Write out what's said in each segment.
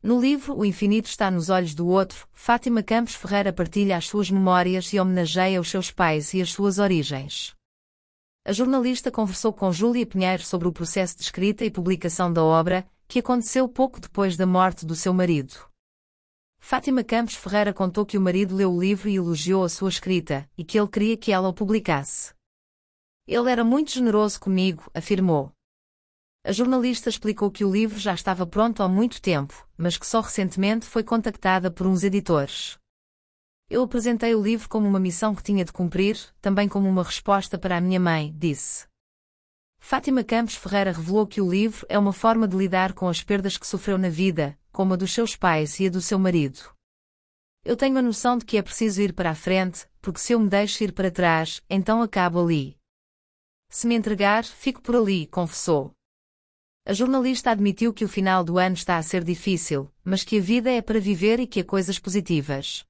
No livro O Infinito está nos olhos do outro, Fátima Campos Ferreira partilha as suas memórias e homenageia os seus pais e as suas origens. A jornalista conversou com Júlia Pinheiro sobre o processo de escrita e publicação da obra, que aconteceu pouco depois da morte do seu marido. Fátima Campos Ferreira contou que o marido leu o livro e elogiou a sua escrita, e que ele queria que ela o publicasse. Ele era muito generoso comigo, afirmou. A jornalista explicou que o livro já estava pronto há muito tempo, mas que só recentemente foi contactada por uns editores. Eu apresentei o livro como uma missão que tinha de cumprir, também como uma resposta para a minha mãe, disse. Fátima Campos Ferreira revelou que o livro é uma forma de lidar com as perdas que sofreu na vida, como a dos seus pais e a do seu marido. Eu tenho a noção de que é preciso ir para a frente, porque se eu me deixo ir para trás, então acabo ali. Se me entregar, fico por ali, confessou. A jornalista admitiu que o final do ano está a ser difícil, mas que a vida é para viver e que há coisas positivas.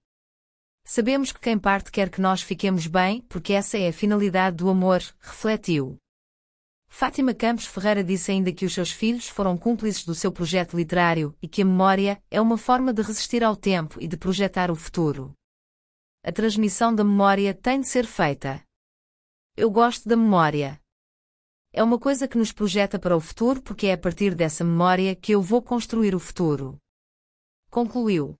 Sabemos que quem parte quer que nós fiquemos bem, porque essa é a finalidade do amor, refletiu. Fátima Campos Ferreira disse ainda que os seus filhos foram cúmplices do seu projeto literário e que a memória é uma forma de resistir ao tempo e de projetar o futuro. A transmissão da memória tem de ser feita. Eu gosto da memória. É uma coisa que nos projeta para o futuro porque é a partir dessa memória que eu vou construir o futuro. Concluiu.